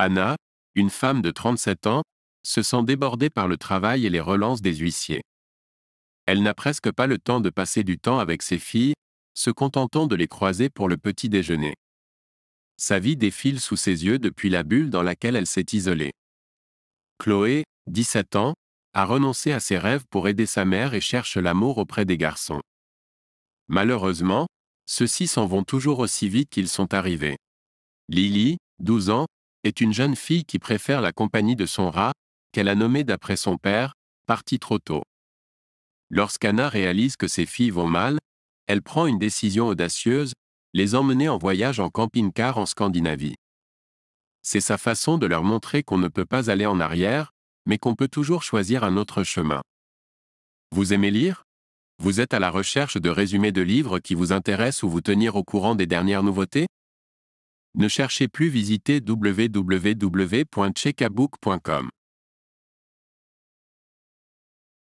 Anna, une femme de 37 ans, se sent débordée par le travail et les relances des huissiers. Elle n'a presque pas le temps de passer du temps avec ses filles, se contentant de les croiser pour le petit déjeuner. Sa vie défile sous ses yeux depuis la bulle dans laquelle elle s'est isolée. Chloé, 17 ans, a renoncé à ses rêves pour aider sa mère et cherche l'amour auprès des garçons. Malheureusement, ceux-ci s'en vont toujours aussi vite qu'ils sont arrivés. Lily, 12 ans, est une jeune fille qui préfère la compagnie de son rat, qu'elle a nommé d'après son père, parti trop tôt. Lorsqu'Anna réalise que ses filles vont mal, elle prend une décision audacieuse, les emmener en voyage en camping-car en Scandinavie. C'est sa façon de leur montrer qu'on ne peut pas aller en arrière, mais qu'on peut toujours choisir un autre chemin. Vous aimez lire Vous êtes à la recherche de résumés de livres qui vous intéressent ou vous tenir au courant des dernières nouveautés ne cherchez plus visiter www.checkabook.com.